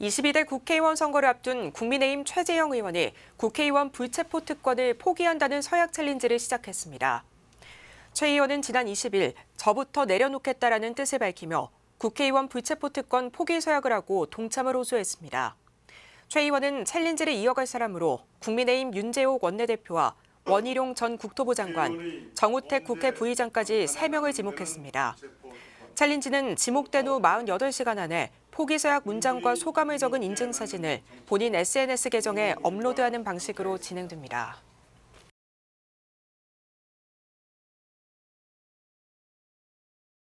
22대 국회의원 선거를 앞둔 국민의힘 최재형 의원이 국회의원 불체포 특권을 포기한다는 서약 챌린지를 시작했습니다. 최 의원은 지난 20일 저부터 내려놓겠다라는 뜻을 밝히며 국회의원 불체포 특권 포기 서약을 하고 동참을 호소했습니다. 최 의원은 챌린지를 이어갈 사람으로 국민의힘 윤재옥 원내대표와 원희룡 전 국토부 장관, 정우택 국회 부의장까지 3명을 지목했습니다. 챌린지는 지목된 후 48시간 안에 포기서약 문장과 소감을 적은 인증사진을 본인 SNS 계정에 업로드하는 방식으로 진행됩니다.